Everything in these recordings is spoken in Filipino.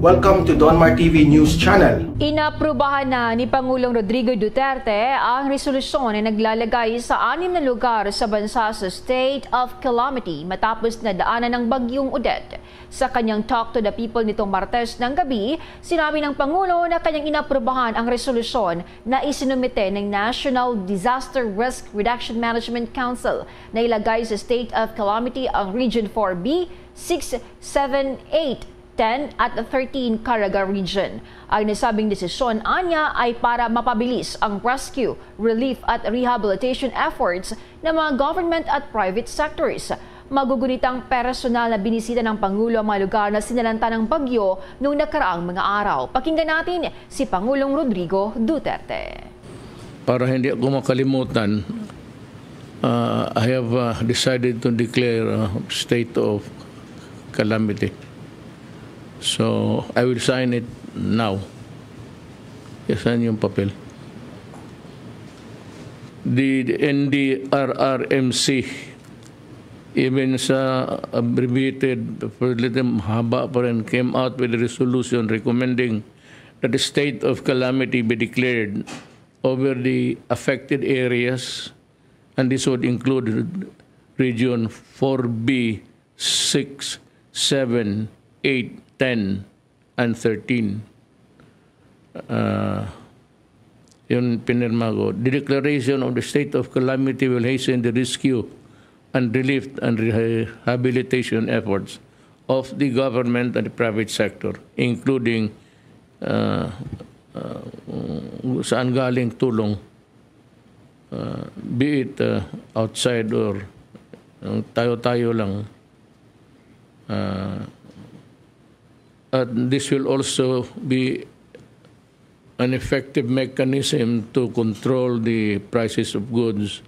Welcome to Donmar TV News Channel. Inaprubahan na ni Pangulong Rodrigo Duterte ang resolusyon na naglalagay sa anim na lugar sa bansa sa state of calamity matapos na daanan ng bagyong Odette. Sa kanyang talk to the people nitong Martes ng gabi, sinabi ng Pangulo na kanyang inaprubahan ang resolusyon na isinumite ng National Disaster Risk Reduction Management Council na ilagay sa state of calamity ang Region 4B, 6, 7, 8, 10 at 13 Caraga region. Ang nasabing desisyon anya ay para mapabilis ang rescue, relief at rehabilitation efforts ng mga government at private sectors magugunitang personal na binisita ng Pangulo ang mga lugar na sinalanta ng bagyo noong nakaraang mga araw. Pakinggan natin si Pangulong Rodrigo Duterte. Para hindi ako makalimutan, uh, I have uh, decided to declare a state of calamity. So, I will sign it now. Yasan yung papel. The NDRRMC, even sa abbreviated, pwede haba pa rin, came out with a resolution recommending that the state of calamity be declared over the affected areas and this would include region 4B, 6, 7, 8, 10, and 13. Uh, yun pinirma ko. The declaration of the state of calamity will hasten the rescue and relief and rehabilitation efforts of the government and the private sector, including uh, uh, um, saan galing tulong, uh, be it uh, outside or uh, tayo-tayo lang, uh, and this will also be an effective mechanism to control the prices of goods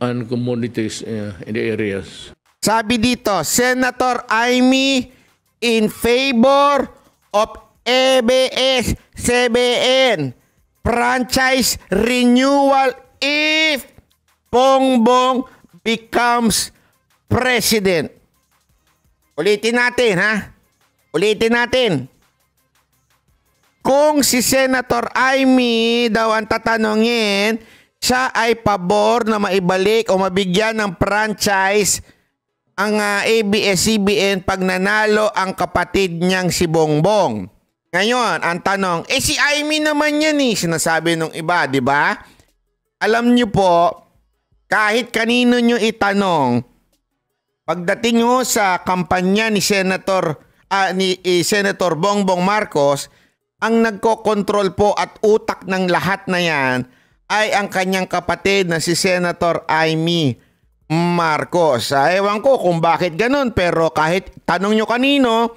and commodities uh, in the areas. Sabi dito, Senator Amy in favor of ABS-CBN e franchise renewal if Bongbong becomes president. Ulitin natin ha. Ulitin natin. Kung si Senator Amy daw ang tatanungin, siya ay pabor na maibalik o mabigyan ng franchise ang uh, ah, ABS-CBN pag nanalo ang kapatid niyang si Bongbong. Ngayon, ang tanong, eh si Amy naman yan eh, sinasabi ng iba, di ba? Alam niyo po, kahit kanino niyo itanong, pagdating nyo sa kampanya ni Senator uh, ni uh, Senator Bongbong Marcos, ang nagko-control po at utak ng lahat na yan ay ang kanyang kapatid na si Senator Amy Marcos. Uh, ewan ko kung bakit ganun pero kahit tanong nyo kanino,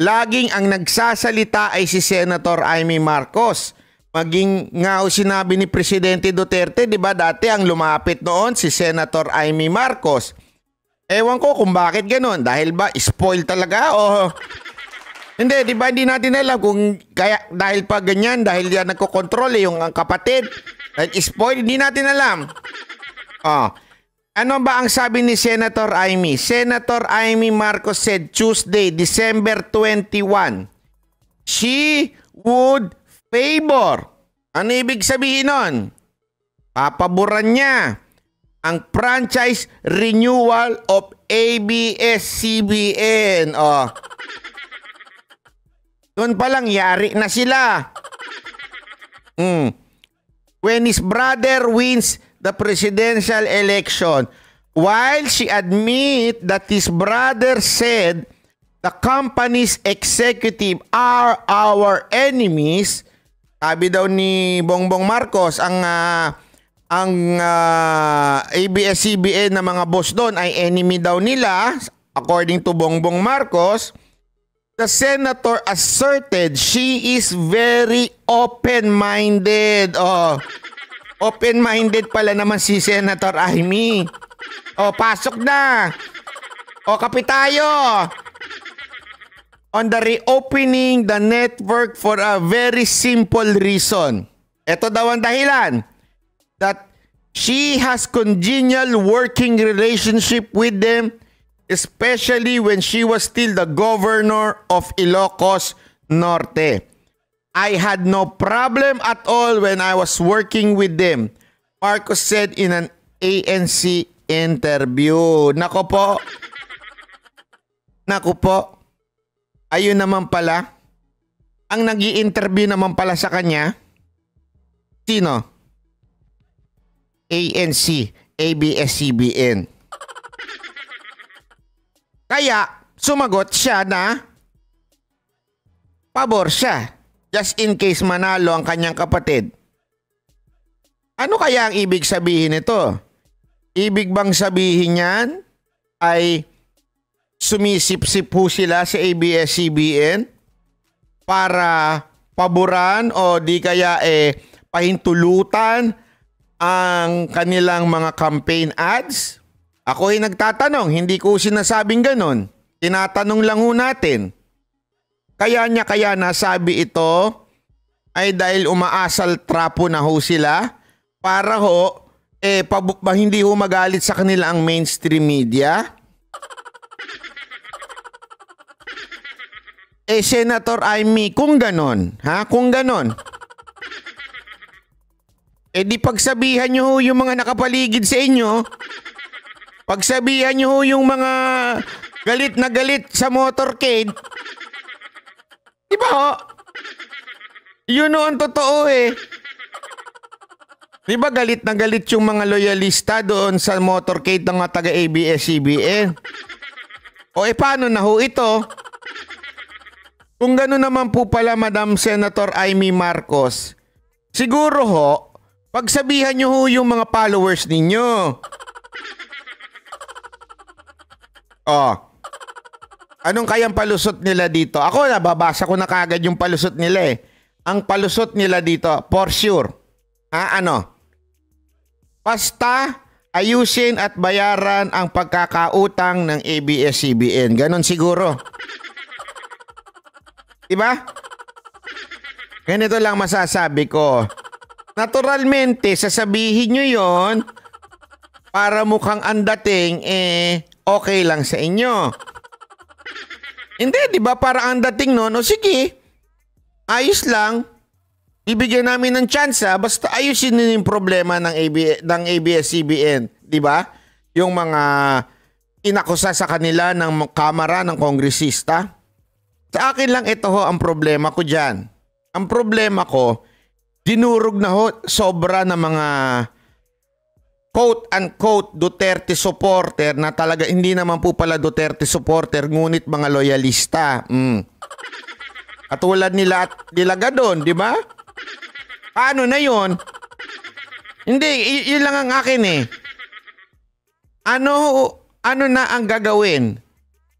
laging ang nagsasalita ay si Senator Amy Marcos. Maging nga sinabi ni Presidente Duterte, di ba dati ang lumapit noon si Senator Amy Marcos. Ewan ko kung bakit ganun. Dahil ba spoil talaga o... Hindi, di ba hindi natin alam kung kaya dahil pa ganyan, dahil yan nagkokontrol eh, yung ang kapatid. Dahil spoil, hindi natin alam. Oh. Ano ba ang sabi ni Senator Amy? Senator Amy Marcos said Tuesday, December 21, she would favor. Ano ibig sabihin nun? Papaboran niya ang franchise renewal of ABS-CBN. Oh. Doon palang yari na sila. Mm. When his brother wins the presidential election, while she admit that his brother said the company's executive are our enemies, sabi daw ni Bongbong Marcos, ang uh, ang uh, ah, ABS-CBN na mga boss doon ay enemy daw nila according to Bongbong Marcos. The senator asserted she is very open-minded. Oh, open-minded pala naman si Senator Amy. Oh, pasok na. Oh, kapitayo on the reopening the network for a very simple reason. Ito daw ang dahilan that she has congenial working relationship with them, especially when she was still the governor of Ilocos Norte. I had no problem at all when I was working with them. Marcos said in an ANC interview. Nako po. Nako po. Ayun naman pala. Ang nag interview naman pala sa kanya. Sino? ANC, ABS-CBN. Kaya sumagot siya na pabor siya just in case manalo ang kanyang kapatid. Ano kaya ang ibig sabihin nito? Ibig bang sabihin niyan ay sumisipsip sip po sila sa ABS-CBN para paboran o di kaya eh pahintulutan ang kanilang mga campaign ads? Ako ay nagtatanong, hindi ko sinasabing ganon. Tinatanong lang ho natin. Kaya niya kaya nasabi ito ay dahil umaasal trapo na ho sila para ho eh pabuk ba hindi ho magalit sa kanila ang mainstream media? Eh Senator Amy, kung ganon, ha? Kung ganon, eh di pagsabihan nyo yung mga nakapaligid sa inyo. Pagsabihan nyo yung mga galit na galit sa motorcade. Di ba ho? Yun ang totoo eh. Di ba galit na galit yung mga loyalista doon sa motorcade ng mga taga-ABS-CBN? O eh paano na ho ito? Kung gano'n naman po pala Madam Senator Amy Marcos, siguro ho, Pagsabihan nyo ho yung mga followers ninyo. Oh. Anong kayang palusot nila dito? Ako, nababasa ko na kagad yung palusot nila eh. Ang palusot nila dito, for sure. Ha, ano? Pasta, ayusin at bayaran ang pagkakautang ng ABS-CBN. Ganon siguro. Diba? Ganito lang masasabi ko naturalmente, sasabihin nyo yon para mukhang andating, eh, okay lang sa inyo. Hindi, di ba? Para andating dating nun, o sige, ayos lang. Bibigyan namin ng chance ha, ah. basta ayusin nyo yung problema ng, AB, ng ABS-CBN. Di ba? Yung mga inakusa sa kanila ng kamera ng kongresista. Sa akin lang ito ho ang problema ko dyan. Ang problema ko, dinurog na ho sobra ng mga quote-unquote Duterte supporter na talaga hindi naman po pala Duterte supporter ngunit mga loyalista. Mm. Katulad nila at dilaga doon, di ba? Paano na yon? Hindi, y- yun lang ang akin eh. Ano, ano na ang gagawin?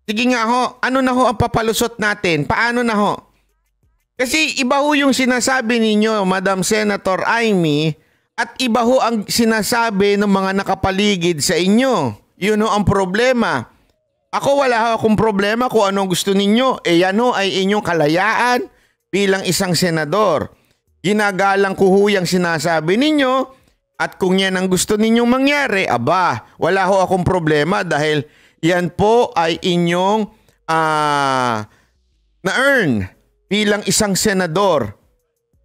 Sige nga ho, ano na ho ang papalusot natin? Paano na ho? Kasi iba ho yung sinasabi ninyo, Madam Senator Amy, at iba ho ang sinasabi ng mga nakapaligid sa inyo. Yun ho ang problema. Ako wala ho akong problema kung anong gusto ninyo. E yan ho ay inyong kalayaan bilang isang senador. Ginagalang ko ho yung sinasabi ninyo at kung yan ang gusto ninyong mangyari, aba, wala ho akong problema dahil yan po ay inyong uh, na-earn bilang isang senador,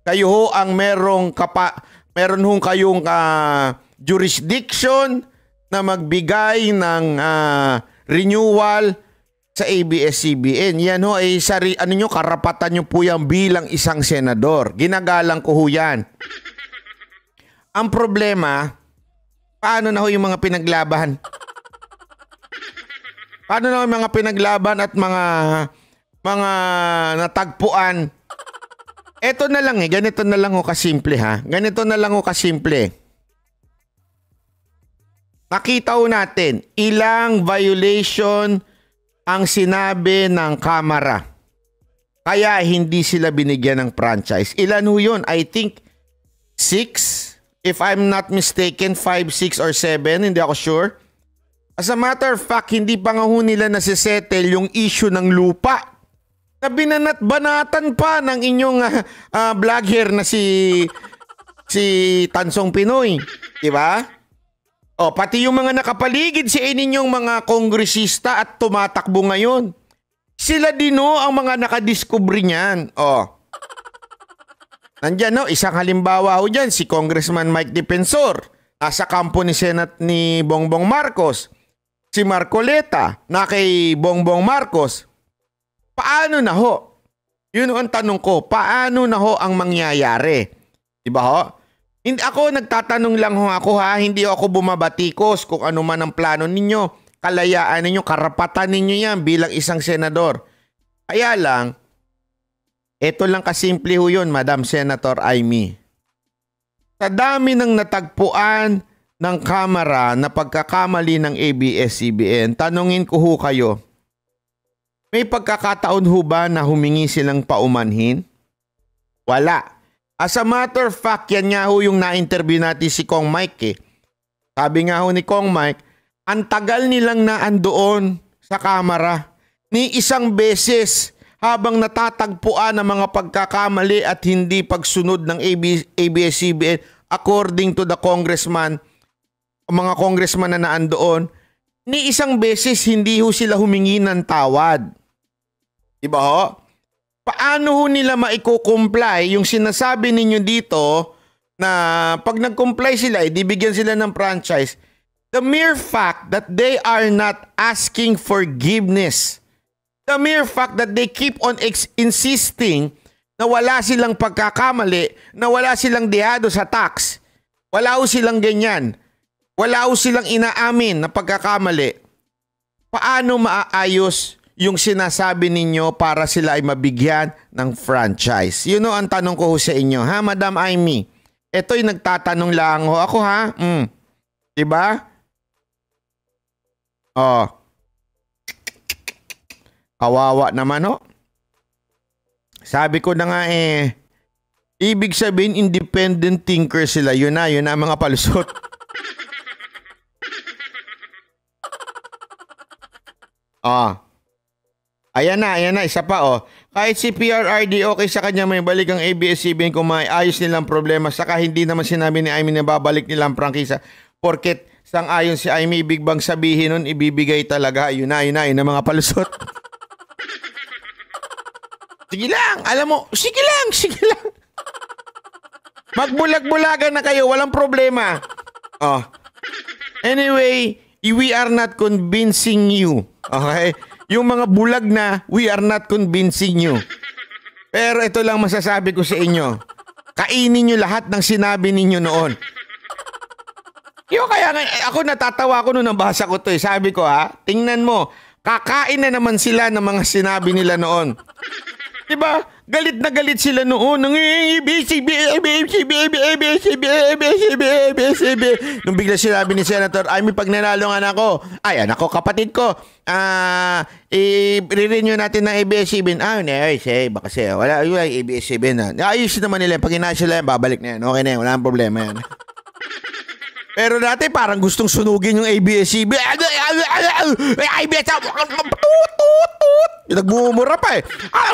kayo ho ang merong kapa, meron hong kayong uh, jurisdiction na magbigay ng uh, renewal sa ABS-CBN. Yan ho ay sari, ano nyo, karapatan nyo po yan bilang isang senador. Ginagalang ko ho yan. Ang problema, paano na ho yung mga pinaglaban? Paano na ho yung mga pinaglaban at mga mga natagpuan. Ito na lang eh, ganito na lang ho oh, kasimple ha. Ganito na lang ho oh, kasimple. Nakita ho natin ilang violation ang sinabi ng kamera. Kaya hindi sila binigyan ng franchise. Ilan ho yun? I think 6, if I'm not mistaken, 5, 6 or 7, hindi ako sure. As a matter of fact, hindi pa nga ho nila nasisettle yung issue ng lupa na binanat-banatan pa ng inyong uh, uh, vlogger na si si Tansong Pinoy, 'di ba? Oh, pati yung mga nakapaligid si ninyong mga kongresista at tumatakbo ngayon. Sila din no oh, ang mga nakadiskubre niyan. Oh. Nandiyan no, isang halimbawa ho diyan si Congressman Mike Defensor. Nasa kampo ni Senat ni Bongbong Marcos. Si Marcoleta na kay Bongbong Marcos Paano na ho? Yun ang tanong ko. Paano na ho ang mangyayari? Diba ho? Hindi ako nagtatanong lang ho ako ha, hindi ako bumabatikos kung ano man ang plano ninyo. Kalayaan ninyo, karapatan ninyo yan bilang isang senador. Kaya lang, eto lang kasimple ho yun, Madam Senator Aimee. Sa dami ng natagpuan ng kamera na pagkakamali ng ABS-CBN, tanungin ko ho kayo, may pagkakataon ho ba na humingi silang paumanhin? Wala. As a matter of fact, yan nga ho yung na-interview natin si Kong Mike eh. Sabi nga ho ni Kong Mike, ang tagal nilang naandoon sa kamera ni isang beses habang natatagpuan ng mga pagkakamali at hindi pagsunod ng ABS-CBN according to the congressman, mga congressman na naandoon ni isang beses hindi ho sila humingi ng tawad. Diba ho? Paano ho nila maiko-comply yung sinasabi ninyo dito na pag nag-comply sila, eh, ibibigyan sila ng franchise. The mere fact that they are not asking forgiveness. The mere fact that they keep on insisting na wala silang pagkakamali, na wala silang dehado sa tax. Wala ho silang ganyan. Wala ho silang inaamin na pagkakamali. Paano maaayos yung sinasabi ninyo para sila ay mabigyan ng franchise? You know, ang tanong ko ho sa inyo. Ha, Madam Amy? Ito'y nagtatanong lang ho. Ako ha? Mm. Diba? Oh. Kawawa naman ho. Sabi ko na nga eh, ibig sabihin independent thinker sila. Yun na, yun na mga palusot. ah. Ayan na, ayan na, isa pa oh. Kahit si PRRD okay sa kanya may balik ang ABS-CBN kung may ayos nilang problema. Saka hindi naman sinabi ni Aimee na babalik nilang prangkisa. Porket sang-ayon si Aimee, ibig bang sabihin nun, ibibigay talaga. Ayun na, ayun na, ayun na mga palusot. sige lang, alam mo, sige lang, sige lang. Magbulag-bulagan na kayo, walang problema. Oh. Anyway, we are not convincing you. Okay? Yung mga bulag na, we are not convincing you. Pero ito lang masasabi ko sa inyo. Kainin nyo lahat ng sinabi ninyo noon. Yo kaya nga, eh, ako natatawa ko nung nabasa ko to eh. Sabi ko ha, ah, tingnan mo, kakain na naman sila ng mga sinabi nila noon. 'Di ba? Galit na galit sila noon. Nang Nung Nung bigla sinabi ni Senator, ay may pagnanalo ang anak ko. Ay, anak ko, kapatid ko. Ah, uh, i-renew natin ng ABS-CBN. Ah, no, say, baka siya. Wala, yung ABS-CBN na. Ayusin naman nila. Pag inasya lang, babalik na yan. Okay na yan. Wala problema yan. Pero dati parang gustong sunugin yung ABS-CBN. abs ay, abs Nagmumura pa eh. Ah,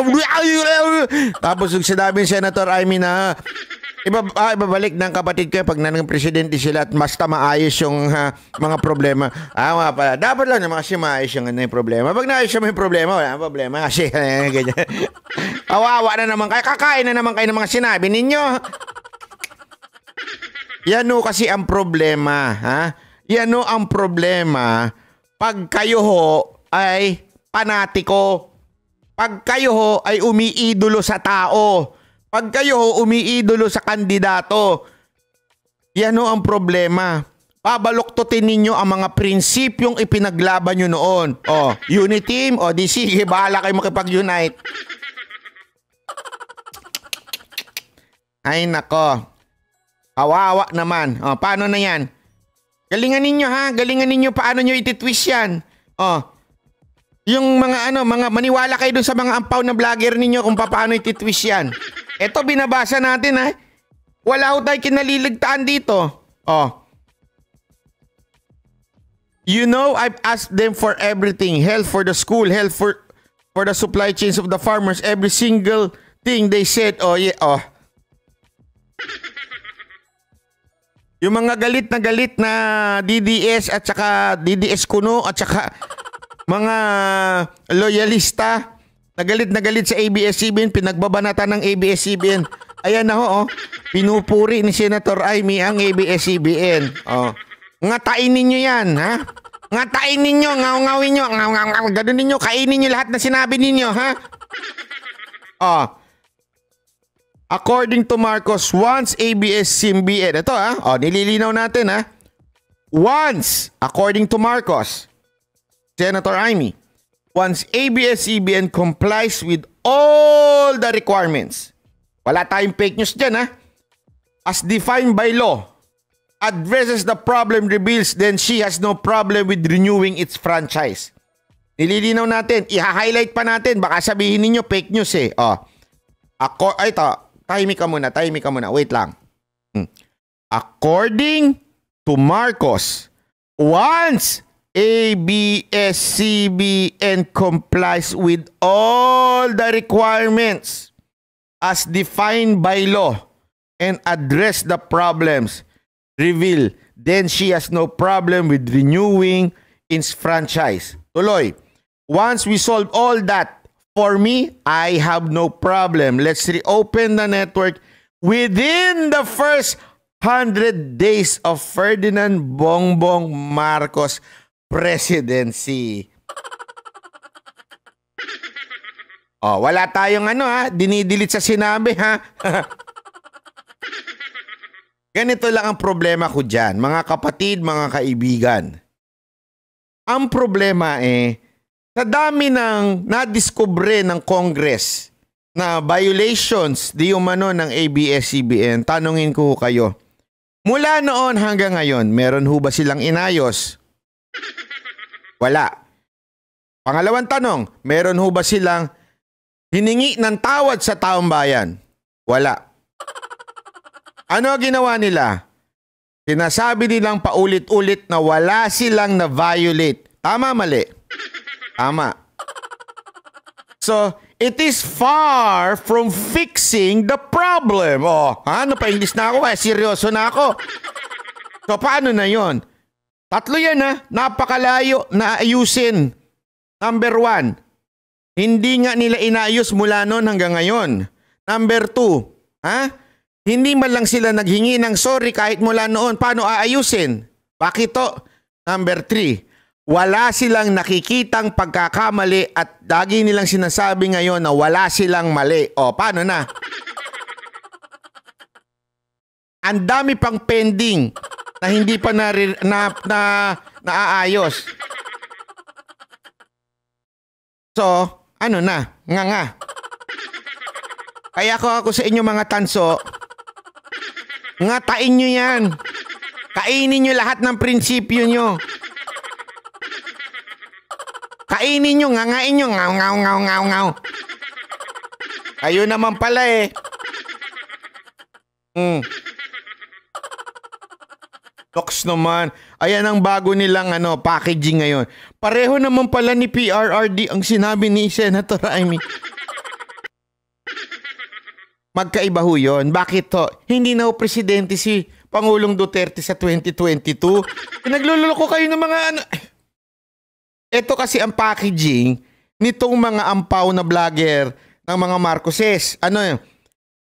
Tapos yung sinabi ni Senator Amy na ah, Iba, ah, ibabalik ng kapatid ko eh, pag nanang presidente sila at basta maayos yung ha, mga problema. Ah, mga pala. Dapat lang naman kasi maayos yung, ano, yung problema. Pag naayos yung may problema, wala problema. Kasi, eh, ganyan. Awawa na naman kayo. Kakain na naman kayo ng mga sinabi ninyo. Yan o kasi ang problema, ha? Yan o ang problema pag kayo ho ay panatiko. Pag kayo ho ay umiidolo sa tao, pag kayo ho umiidolo sa kandidato, yan ho ang problema. Babaloktotin ninyo ang mga prinsipyong ipinaglaban nyo noon. O, oh, unity team, o oh, di sige, bahala kayo makipag-unite. Ay nako. Awawa naman. O, oh, paano na yan? Galingan ninyo ha, galingan ninyo paano nyo ititwist yan. O, yung mga ano, mga maniwala kayo dun sa mga ampaw na vlogger ninyo kung paano ititwist yan. Ito binabasa natin ha. Wala ho tayo kinaliligtaan dito. Oh. You know, I've asked them for everything. Help for the school, help for for the supply chains of the farmers. Every single thing they said, oh yeah, oh. Yung mga galit na galit na DDS at saka DDS Kuno at saka mga loyalista nagalit na galit sa ABS-CBN, pinagbabanatan ng ABS-CBN. Ayan na ho, oh. pinupuri ni Senator Amy ang ABS-CBN. Oh. Ngatain ninyo yan, ha? Ngatain ninyo, ngaw-ngawin nyo, ngaw-ngaw, ganun ninyo, kainin nyo lahat na sinabi ninyo, ha? Oh. According to Marcos, once ABS-CBN, ito ha, oh, nililinaw natin ha, once, according to Marcos, Senator Amy, once ABS-CBN complies with all the requirements, wala tayong fake news dyan ha, as defined by law, addresses the problem reveals then she has no problem with renewing its franchise. Nililinaw natin, iha-highlight pa natin, baka sabihin ninyo fake news eh. Oh. Ako, ay to, tahimik ka muna, tahimik ka muna, wait lang. Hmm. According to Marcos, once ABS-CBN complies with all the requirements as defined by law and address the problems revealed. Then she has no problem with renewing its franchise. Tuloy, once we solve all that, for me, I have no problem. Let's reopen the network within the first 100 days of Ferdinand Bongbong Marcos' presidency. Oh, wala tayong ano ha, dinidelete sa sinabi ha. Ganito lang ang problema ko dyan, mga kapatid, mga kaibigan. Ang problema eh, sa dami ng nadiskubre ng Congress na violations di umano ng ABS-CBN, tanungin ko kayo. Mula noon hanggang ngayon, meron ho ba silang inayos? Wala. Pangalawang tanong, meron ho ba silang hiningi ng tawad sa taong bayan? Wala. Ano ginawa nila? Sinasabi nilang paulit-ulit na wala silang na-violate. Tama, mali? Tama. So, it is far from fixing the problem. Oh, ano pa English na ako? Eh, seryoso na ako. So, paano na yon? Tatlo yan ha. Napakalayo na ayusin. Number one, hindi nga nila inayos mula noon hanggang ngayon. Number two, ha? Hindi man lang sila naghingi ng sorry kahit mula noon. Paano aayusin? Bakit to? Number three, wala silang nakikitang pagkakamali at lagi nilang sinasabi ngayon na wala silang mali. O, paano na? Ang dami pang pending na hindi pa na, na, na naaayos. So, ano na, nga nga. Kaya ko ako sa inyo mga tanso, ngatain nyo yan. Kainin nyo lahat ng prinsipyo nyo. Kainin nyo, ngangain nyo, ngaw, ngaw, ngaw, ngaw, ngaw. Kayo naman pala eh. Mm. Cox naman. Ayan ang bago nilang ano, packaging ngayon. Pareho naman pala ni PRRD ang sinabi ni Senator Amy. Magkaiba ho yun. Bakit to? Hindi na ho presidente si Pangulong Duterte sa 2022. Nagluloko kayo ng mga ano. Ito kasi ang packaging nitong mga ampaw na vlogger ng mga Marcoses. Ano yun?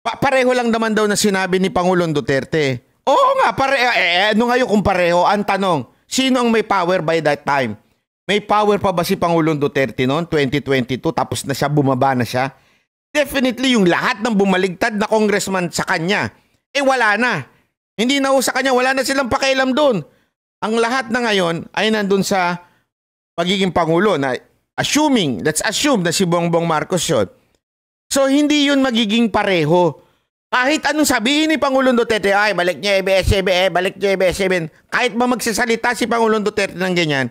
pareho lang naman daw na sinabi ni Pangulong Duterte Oo nga, pare eh, eh, eh, ano ngayon kung pareho? Ang tanong, sino ang may power by that time? May power pa ba si Pangulong Duterte noon, 2022, tapos na siya, bumaba na siya? Definitely yung lahat ng bumaligtad na congressman sa kanya, eh wala na. Hindi na sa kanya, wala na silang pakialam doon. Ang lahat na ngayon ay nandun sa pagiging Pangulo na assuming, let's assume na si Bongbong Marcos yun. So hindi yun magiging pareho. Kahit anong sabihin ni Pangulong Duterte, ay balik niya ABS-CBN, eh, balik niya ABS-CBN, kahit ba magsasalita si Pangulong Duterte ng ganyan,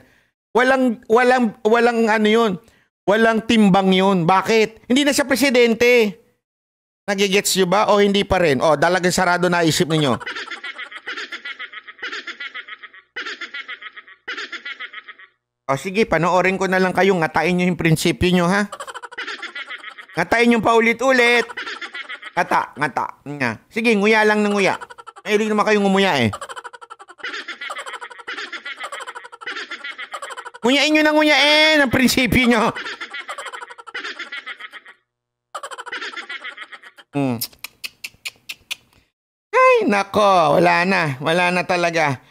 walang walang walang ano 'yun. Walang timbang 'yun. Bakit? Hindi na siya presidente. Nagigets nyo ba o hindi pa rin? O, dalagang sarado na isip ninyo. O sige, panoorin ko na lang kayo. Ngatain nyo yung prinsipyo nyo, ha? Ngatain nyo pa ulit-ulit. Kata, ngata, nga. Sige, nguya lang ng nguya. Mahilig naman kayong ngumuya eh. Nguyain nyo na nguyain ang eh, prinsipyo nyo. Hmm. Ay, nako, wala na. Wala na talaga.